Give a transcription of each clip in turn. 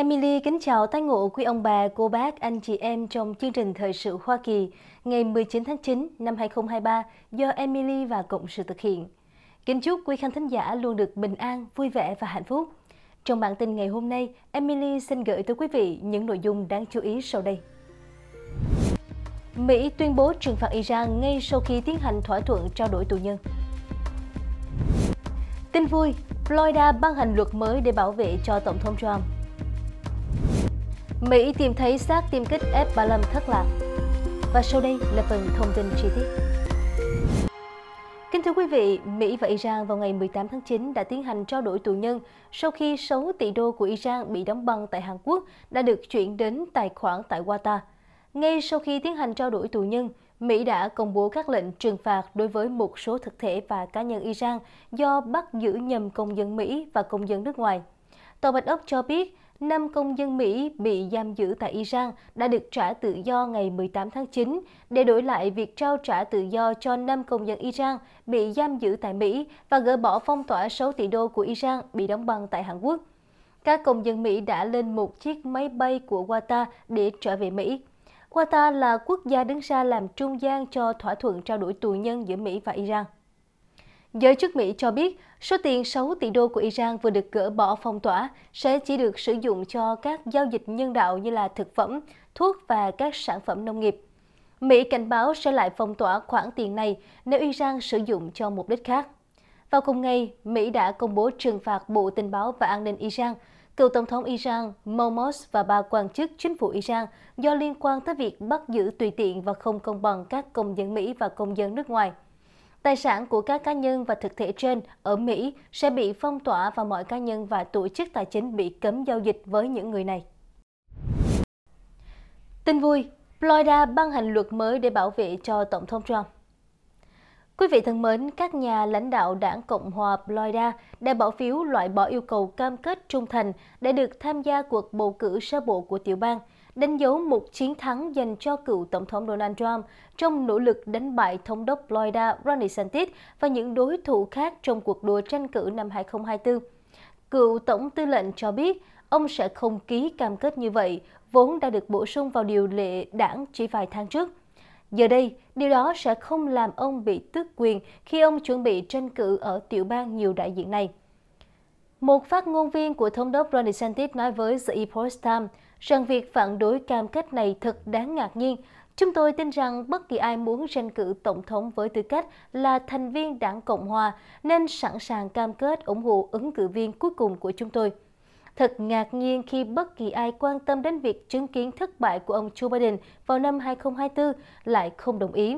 Emily kính chào tái ngộ quý ông bà, cô bác, anh chị em trong chương trình Thời sự Hoa Kỳ ngày 19 tháng 9 năm 2023 do Emily và Cộng sự thực hiện. Kính chúc quý khán thính giả luôn được bình an, vui vẻ và hạnh phúc. Trong bản tin ngày hôm nay, Emily xin gửi tới quý vị những nội dung đáng chú ý sau đây. Mỹ tuyên bố trừng phạt Iran ngay sau khi tiến hành thỏa thuận trao đổi tù nhân. Tin vui, Florida ban hành luật mới để bảo vệ cho Tổng thống Trump. Mỹ tìm thấy xác tiêm kích F-35 thất lạc. Và sau đây là phần thông tin chi tiết. Kính thưa quý vị, Mỹ và Iran vào ngày 18 tháng 9 đã tiến hành trao đổi tù nhân sau khi 6 tỷ đô của Iran bị đóng băng tại Hàn Quốc đã được chuyển đến tài khoản tại Qatar. Ngay sau khi tiến hành trao đổi tù nhân, Mỹ đã công bố các lệnh trừng phạt đối với một số thực thể và cá nhân Iran do bắt giữ nhầm công dân Mỹ và công dân nước ngoài. Tòa Bạch Ốc cho biết 5 công dân Mỹ bị giam giữ tại Iran đã được trả tự do ngày 18 tháng 9 để đổi lại việc trao trả tự do cho 5 công dân Iran bị giam giữ tại Mỹ và gỡ bỏ phong tỏa 6 tỷ đô của Iran bị đóng băng tại Hàn Quốc. Các công dân Mỹ đã lên một chiếc máy bay của Qatar để trở về Mỹ. Qatar là quốc gia đứng ra làm trung gian cho thỏa thuận trao đổi tù nhân giữa Mỹ và Iran. Giới chức Mỹ cho biết, số tiền 6 tỷ đô của Iran vừa được gỡ bỏ phong tỏa sẽ chỉ được sử dụng cho các giao dịch nhân đạo như là thực phẩm, thuốc và các sản phẩm nông nghiệp. Mỹ cảnh báo sẽ lại phong tỏa khoản tiền này nếu Iran sử dụng cho mục đích khác. Vào cùng ngày, Mỹ đã công bố trừng phạt Bộ Tình báo và An ninh Iran, cựu Tổng thống Iran Momos và ba quan chức chính phủ Iran do liên quan tới việc bắt giữ tùy tiện và không công bằng các công dân Mỹ và công dân nước ngoài – Tài sản của các cá nhân và thực thể trên ở Mỹ sẽ bị phong tỏa và mọi cá nhân và tổ chức tài chính bị cấm giao dịch với những người này. Tin vui, Florida ban hành luật mới để bảo vệ cho Tổng thống Trump. Quý vị thân mến, các nhà lãnh đạo đảng Cộng hòa Florida đã bỏ phiếu loại bỏ yêu cầu cam kết trung thành để được tham gia cuộc bầu cử sơ bộ của tiểu bang – đánh dấu một chiến thắng dành cho cựu Tổng thống Donald Trump trong nỗ lực đánh bại thống đốc Florida Ron DeSantis và những đối thủ khác trong cuộc đua tranh cử năm 2024. Cựu Tổng tư lệnh cho biết ông sẽ không ký cam kết như vậy, vốn đã được bổ sung vào điều lệ đảng chỉ vài tháng trước. Giờ đây, điều đó sẽ không làm ông bị tước quyền khi ông chuẩn bị tranh cử ở tiểu bang nhiều đại diện này. Một phát ngôn viên của thống đốc Ron DeSantis nói với The Epoch Times, rằng việc phản đối cam kết này thật đáng ngạc nhiên. Chúng tôi tin rằng bất kỳ ai muốn tranh cử tổng thống với tư cách là thành viên đảng Cộng Hòa nên sẵn sàng cam kết ủng hộ ứng cử viên cuối cùng của chúng tôi. Thật ngạc nhiên khi bất kỳ ai quan tâm đến việc chứng kiến thất bại của ông Joe Biden vào năm 2024 lại không đồng ý.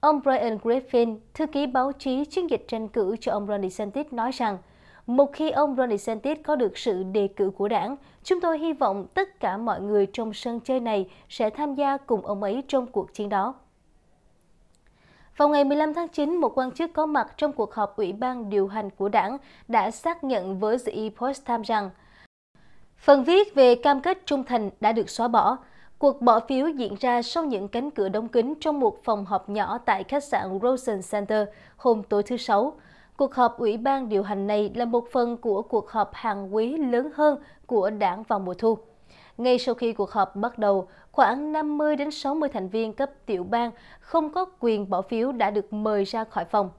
Ông Brian Griffin, thư ký báo chí chiến dịch tranh cử cho ông Ron DeSantis nói rằng – một khi ông Ron DeSantis có được sự đề cử của đảng, chúng tôi hy vọng tất cả mọi người trong sân chơi này sẽ tham gia cùng ông ấy trong cuộc chiến đó. Vào ngày 15 tháng 9, một quan chức có mặt trong cuộc họp Ủy ban điều hành của đảng đã xác nhận với The Post Times rằng phần viết về cam kết trung thành đã được xóa bỏ. Cuộc bỏ phiếu diễn ra sau những cánh cửa đóng kín trong một phòng họp nhỏ tại khách sạn Rosen Center hôm tối thứ Sáu. Cuộc họp Ủy ban điều hành này là một phần của cuộc họp hàng quý lớn hơn của đảng vào mùa thu. Ngay sau khi cuộc họp bắt đầu, khoảng 50 đến 60 thành viên cấp tiểu bang không có quyền bỏ phiếu đã được mời ra khỏi phòng.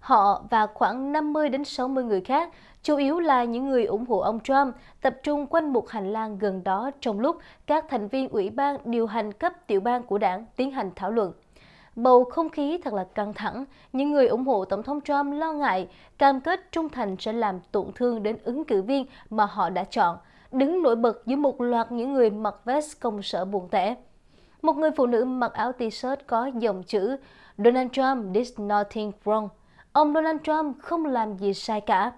Họ và khoảng 50 đến 60 người khác, chủ yếu là những người ủng hộ ông Trump, tập trung quanh một hành lang gần đó trong lúc các thành viên ủy ban điều hành cấp tiểu bang của đảng tiến hành thảo luận. Bầu không khí thật là căng thẳng, những người ủng hộ Tổng thống Trump lo ngại cam kết trung thành sẽ làm tổn thương đến ứng cử viên mà họ đã chọn, đứng nổi bật giữa một loạt những người mặc vest công sở buồn tẻ. Một người phụ nữ mặc áo t-shirt có dòng chữ Donald Trump did nothing wrong. Ông Donald Trump không làm gì sai cả.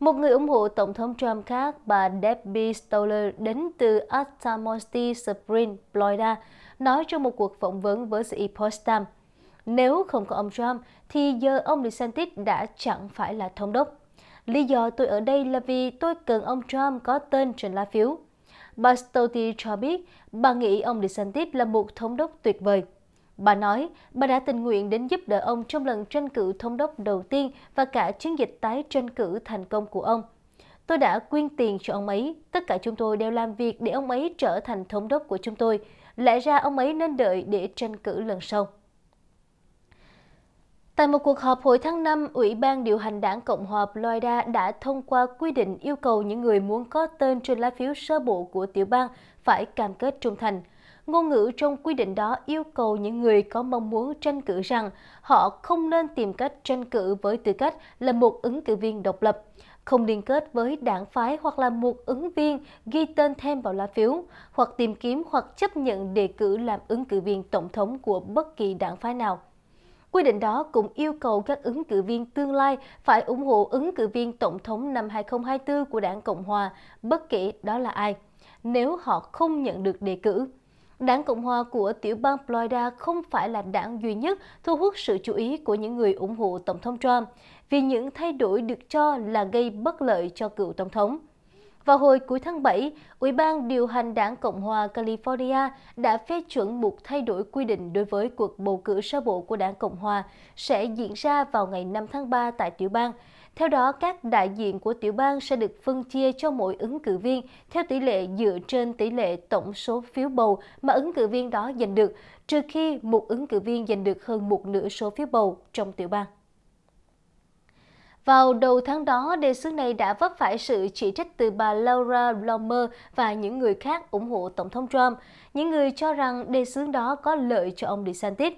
Một người ủng hộ Tổng thống Trump khác, bà Debbie Stoller đến từ Altamonte Spring, Florida, nói trong một cuộc phỏng vấn với The Epoch Nếu không có ông Trump, thì giờ ông DeSantis đã chẳng phải là thống đốc. Lý do tôi ở đây là vì tôi cần ông Trump có tên trên lá phiếu. Bà Stoughty cho biết bà nghĩ ông DeSantis là một thống đốc tuyệt vời. Bà nói bà đã tình nguyện đến giúp đỡ ông trong lần tranh cử thống đốc đầu tiên và cả chiến dịch tái tranh cử thành công của ông. Tôi đã quyên tiền cho ông ấy, tất cả chúng tôi đều làm việc để ông ấy trở thành thống đốc của chúng tôi lẽ ra ông ấy nên đợi để tranh cử lần sau. Tại một cuộc họp hồi tháng 5, Ủy ban điều hành đảng Cộng hòa Florida đã thông qua quy định yêu cầu những người muốn có tên trên lá phiếu sơ bộ của tiểu bang phải cam kết trung thành. Ngôn ngữ trong quy định đó yêu cầu những người có mong muốn tranh cử rằng họ không nên tìm cách tranh cử với tư cách là một ứng cử viên độc lập không liên kết với đảng phái hoặc là một ứng viên ghi tên thêm vào lá phiếu, hoặc tìm kiếm hoặc chấp nhận đề cử làm ứng cử viên tổng thống của bất kỳ đảng phái nào. Quy định đó cũng yêu cầu các ứng cử viên tương lai phải ủng hộ ứng cử viên tổng thống năm 2024 của đảng Cộng hòa, bất kể đó là ai, nếu họ không nhận được đề cử. Đảng Cộng hòa của tiểu bang Florida không phải là đảng duy nhất thu hút sự chú ý của những người ủng hộ Tổng thống Trump vì những thay đổi được cho là gây bất lợi cho cựu Tổng thống. Vào hồi cuối tháng 7, Ủy ban điều hành đảng Cộng hòa California đã phê chuẩn một thay đổi quy định đối với cuộc bầu cử sơ bộ của đảng Cộng hòa sẽ diễn ra vào ngày 5 tháng 3 tại tiểu bang. Theo đó, các đại diện của tiểu bang sẽ được phân chia cho mỗi ứng cử viên theo tỷ lệ dựa trên tỷ lệ tổng số phiếu bầu mà ứng cử viên đó giành được, trừ khi một ứng cử viên giành được hơn một nửa số phiếu bầu trong tiểu bang. Vào đầu tháng đó, đề xuất này đã vấp phải sự chỉ trích từ bà Laura Bloomer và những người khác ủng hộ Tổng thống Trump, những người cho rằng đề xuất đó có lợi cho ông DeSantis.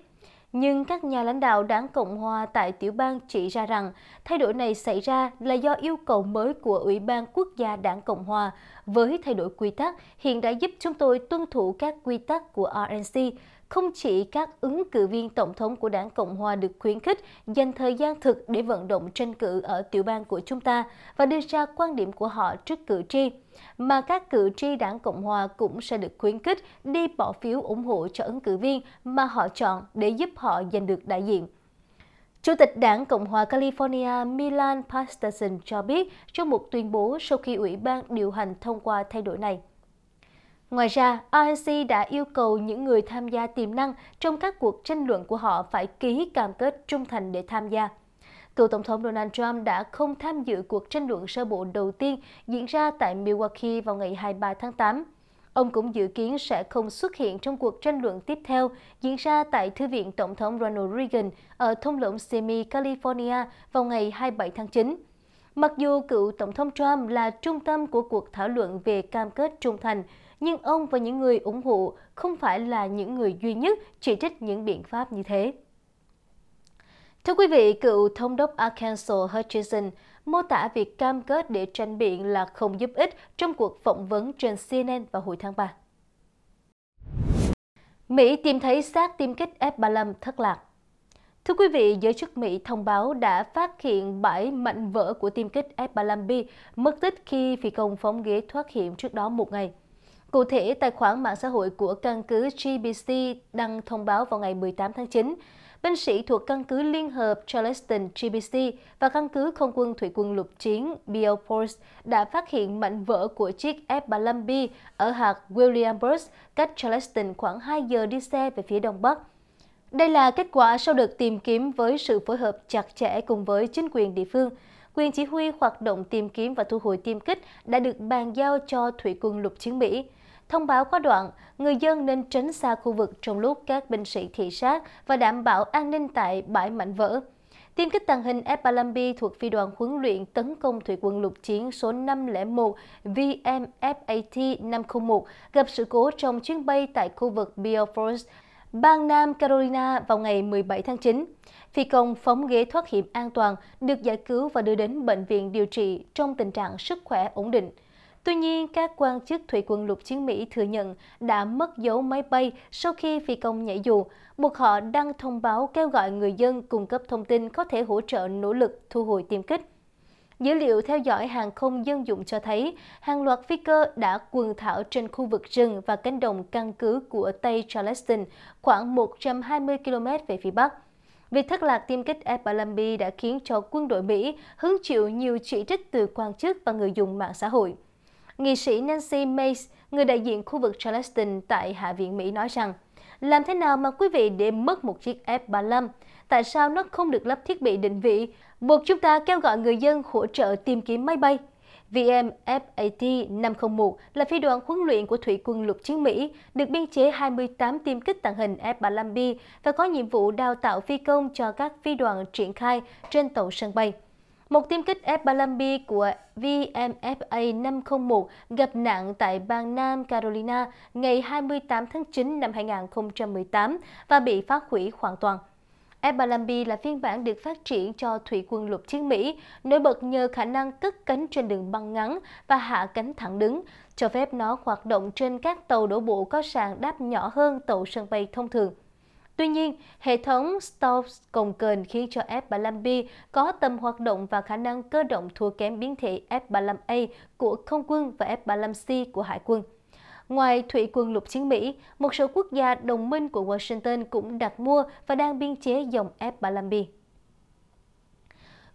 Nhưng các nhà lãnh đạo đảng Cộng hòa tại tiểu bang chỉ ra rằng thay đổi này xảy ra là do yêu cầu mới của Ủy ban Quốc gia đảng Cộng hòa với thay đổi quy tắc hiện đã giúp chúng tôi tuân thủ các quy tắc của RNC, không chỉ các ứng cử viên tổng thống của đảng Cộng hòa được khuyến khích dành thời gian thực để vận động tranh cử ở tiểu bang của chúng ta và đưa ra quan điểm của họ trước cử tri, mà các cử tri đảng Cộng hòa cũng sẽ được khuyến khích đi bỏ phiếu ủng hộ cho ứng cử viên mà họ chọn để giúp họ giành được đại diện. Chủ tịch đảng Cộng hòa California Milan Pasterson cho biết trong một tuyên bố sau khi Ủy ban điều hành thông qua thay đổi này. Ngoài ra, IOC đã yêu cầu những người tham gia tiềm năng trong các cuộc tranh luận của họ phải ký cam kết trung thành để tham gia. Cựu Tổng thống Donald Trump đã không tham dự cuộc tranh luận sơ bộ đầu tiên diễn ra tại Milwaukee vào ngày 23 tháng 8. Ông cũng dự kiến sẽ không xuất hiện trong cuộc tranh luận tiếp theo diễn ra tại Thư viện Tổng thống Ronald Reagan ở thung lũng Simi, California vào ngày 27 tháng 9. Mặc dù cựu Tổng thống Trump là trung tâm của cuộc thảo luận về cam kết trung thành, nhưng ông và những người ủng hộ không phải là những người duy nhất chỉ trích những biện pháp như thế. Thưa quý vị, cựu thống đốc Arkansas Hutchinson mô tả việc cam kết để tranh biện là không giúp ích trong cuộc phỏng vấn trên CNN vào hồi tháng 3. Mỹ tìm thấy xác tiêm kích F-35 thất lạc Thưa quý vị, giới chức Mỹ thông báo đã phát hiện bãi mạnh vỡ của tiêm kích F-35B mất tích khi phi công phóng ghế thoát hiểm trước đó một ngày. Cụ thể, tài khoản mạng xã hội của căn cứ GBC đăng thông báo vào ngày 18 tháng 9, binh sĩ thuộc căn cứ Liên hợp Charleston GBC và căn cứ không quân thủy quân lục chiến Beaufort đã phát hiện mảnh vỡ của chiếc F-35B ở hạt Williamsburg, cách Charleston khoảng 2 giờ đi xe về phía đông bắc. Đây là kết quả sau đợt tìm kiếm với sự phối hợp chặt chẽ cùng với chính quyền địa phương. Quyền chỉ huy hoạt động tìm kiếm và thu hồi tiêm kích đã được bàn giao cho Thủy quân lục chiến Mỹ thông báo qua đoạn người dân nên tránh xa khu vực trong lúc các binh sĩ thị sát và đảm bảo an ninh tại bãi mảnh vỡ. Tiêm kích tàng hình F-35 thuộc phi đoàn huấn luyện tấn công thủy quân lục chiến số 501 VMFAT-501 gặp sự cố trong chuyến bay tại khu vực Beaufort, bang Nam Carolina vào ngày 17 tháng 9. Phi công phóng ghế thoát hiểm an toàn được giải cứu và đưa đến bệnh viện điều trị trong tình trạng sức khỏe ổn định. Tuy nhiên, các quan chức thủy quân lục chiến Mỹ thừa nhận đã mất dấu máy bay sau khi phi công nhảy dù, buộc họ đăng thông báo kêu gọi người dân cung cấp thông tin có thể hỗ trợ nỗ lực thu hồi tiêm kích. Dữ liệu theo dõi hàng không dân dụng cho thấy hàng loạt phi cơ đã quần thảo trên khu vực rừng và cánh đồng căn cứ của Tây Charleston, khoảng 120 km về phía Bắc. Việc thất lạc tiêm kích F-35 đã khiến cho quân đội Mỹ hứng chịu nhiều chỉ trích từ quan chức và người dùng mạng xã hội nghị sĩ Nancy Mace, người đại diện khu vực Charleston tại Hạ viện Mỹ nói rằng, làm thế nào mà quý vị để mất một chiếc F-35? Tại sao nó không được lắp thiết bị định vị? Buộc chúng ta kêu gọi người dân hỗ trợ tìm kiếm máy bay. VMFAT 501 là phi đoàn huấn luyện của Thủy quân lục chiến Mỹ, được biên chế 28 tiêm kích tàng hình F-35B và có nhiệm vụ đào tạo phi công cho các phi đoàn triển khai trên tàu sân bay. Một tiêm kích F-35B của VMFA 501 gặp nạn tại bang Nam Carolina ngày 28 tháng 9 năm 2018 và bị phá hủy hoàn toàn. F-35B là phiên bản được phát triển cho thủy quân lục chiến Mỹ, nổi bật nhờ khả năng cất cánh trên đường băng ngắn và hạ cánh thẳng đứng, cho phép nó hoạt động trên các tàu đổ bộ có sàn đáp nhỏ hơn tàu sân bay thông thường. Tuy nhiên, hệ thống Stokes cồng kềnh khiến cho F-35B có tầm hoạt động và khả năng cơ động thua kém biến thể F-35A của không quân và F-35C của hải quân. Ngoài thủy quân lục chiến Mỹ, một số quốc gia đồng minh của Washington cũng đặt mua và đang biên chế dòng F-35B.